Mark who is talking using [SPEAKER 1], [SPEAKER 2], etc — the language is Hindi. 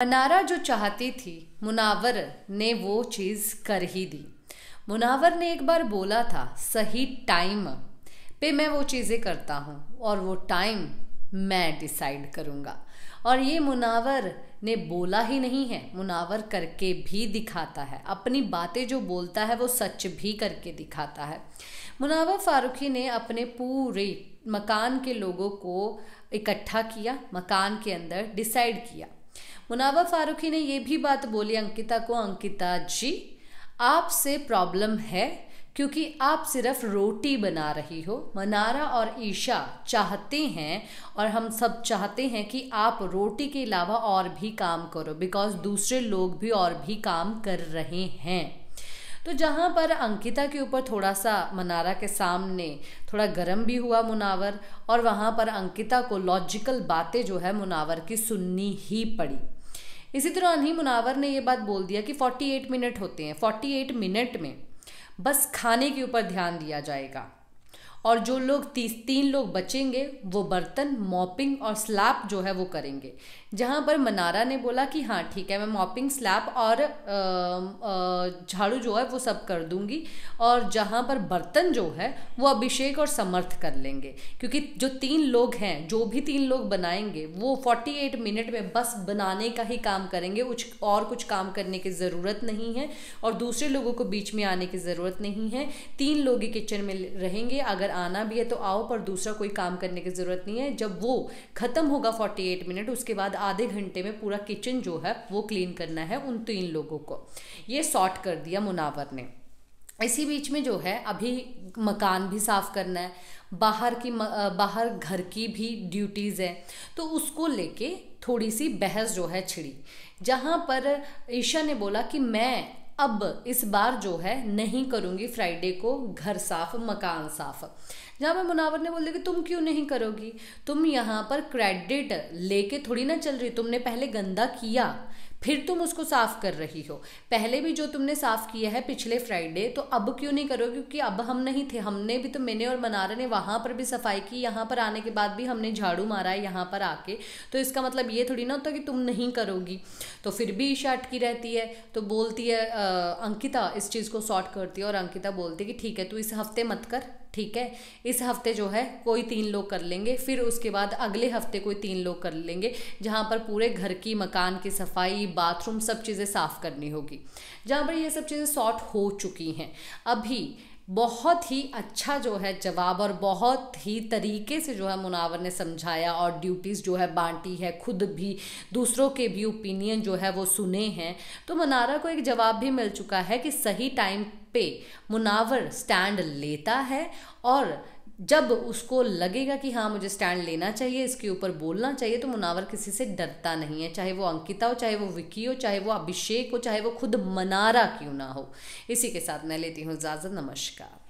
[SPEAKER 1] अनारा जो चाहती थी मुनावर ने वो चीज़ कर ही दी मुनावर ने एक बार बोला था सही टाइम पे मैं वो चीज़ें करता हूँ और वो टाइम मैं डिसाइड करूँगा और ये मुनावर ने बोला ही नहीं है मुनावर करके भी दिखाता है अपनी बातें जो बोलता है वो सच भी करके दिखाता है मुनावर फारूकी ने अपने पूरे मकान के लोगों को इकट्ठा किया मकान के अंदर डिसाइड किया मुनावा फारूकी ने ये भी बात बोली अंकिता को अंकिता जी आपसे प्रॉब्लम है क्योंकि आप सिर्फ रोटी बना रही हो मनारा और ईशा चाहते हैं और हम सब चाहते हैं कि आप रोटी के अलावा और भी काम करो बिकॉज दूसरे लोग भी और भी काम कर रहे हैं तो जहाँ पर अंकिता के ऊपर थोड़ा सा मनारा के सामने थोड़ा गर्म भी हुआ मुनावर और वहाँ पर अंकिता को लॉजिकल बातें जो है मुनावर की सुननी ही पड़ी इसी तरह ही मुनावर ने यह बात बोल दिया कि 48 मिनट होते हैं 48 मिनट में बस खाने के ऊपर ध्यान दिया जाएगा और जो लोग तीस तीन लोग बचेंगे वो बर्तन मॉपिंग और स्लैप जो है वो करेंगे जहाँ पर मनारा ने बोला कि हाँ ठीक है मैं मॉपिंग स्लैप और झाड़ू जो है वो सब कर दूंगी और जहाँ पर बर्तन जो है वो अभिषेक और समर्थ कर लेंगे क्योंकि जो तीन लोग हैं जो भी तीन लोग बनाएंगे वो फोर्टी एट मिनट में बस बनाने का ही काम करेंगे कुछ और कुछ काम करने की ज़रूरत नहीं है और दूसरे लोगों को बीच में आने की ज़रूरत नहीं है तीन लोग ही किचन में रहेंगे अगर अगर आना भी है तो आओ पर दूसरा कोई काम करने की ज़रूरत नहीं है जब वो ख़त्म होगा 48 मिनट उसके बाद आधे घंटे में पूरा किचन जो है वो क्लीन करना है उन तीन लोगों को ये सॉर्ट कर दिया मुनावर ने इसी बीच में जो है अभी मकान भी साफ़ करना है बाहर की बाहर घर की भी ड्यूटीज़ है तो उसको लेके थोड़ी सी बहस जो है छिड़ी जहाँ पर ईशा ने बोला कि मैं अब इस बार जो है नहीं करूंगी फ्राइडे को घर साफ मकान साफ जहाँ पर मुनावर ने बोल दिया कि तुम क्यों नहीं करोगी तुम यहाँ पर क्रेडिट लेके थोड़ी ना चल रही तुमने पहले गंदा किया फिर तुम उसको साफ कर रही हो पहले भी जो तुमने साफ किया है पिछले फ्राइडे तो अब क्यों नहीं करो क्योंकि अब हम नहीं थे हमने भी तो मैंने और मनारा ने वहाँ पर भी सफाई की यहाँ पर आने के बाद भी हमने झाड़ू मारा है यहाँ पर आके तो इसका मतलब ये थोड़ी ना होता कि तुम नहीं करोगी तो फिर भी ईशा अटकी रहती है तो बोलती है आ, अंकिता इस चीज़ को सॉर्ट करती है और अंकिता बोलती है कि ठीक है तू इस हफ्ते मत कर ठीक है इस हफ्ते जो है कोई तीन लोग कर लेंगे फिर उसके बाद अगले हफ्ते कोई तीन लोग कर लेंगे जहाँ पर पूरे घर की मकान की सफाई बाथरूम सब चीज़ें साफ़ करनी होगी जहाँ पर ये सब चीज़ें सॉर्ट हो चुकी हैं अभी बहुत ही अच्छा जो है जवाब और बहुत ही तरीके से जो है मुनावर ने समझाया और ड्यूटीज़ जो है बांटी है खुद भी दूसरों के भी ओपिनियन जो है वो सुने हैं तो मुनारा को एक जवाब भी मिल चुका है कि सही टाइम पे मुनावर स्टैंड लेता है और जब उसको लगेगा कि हाँ मुझे स्टैंड लेना चाहिए इसके ऊपर बोलना चाहिए तो मुनावर किसी से डरता नहीं है चाहे वो अंकिता हो चाहे वो विकी हो चाहे वो अभिषेक हो चाहे वो खुद मनारा क्यों ना हो इसी के साथ मैं लेती हूँ इजाज़त नमस्कार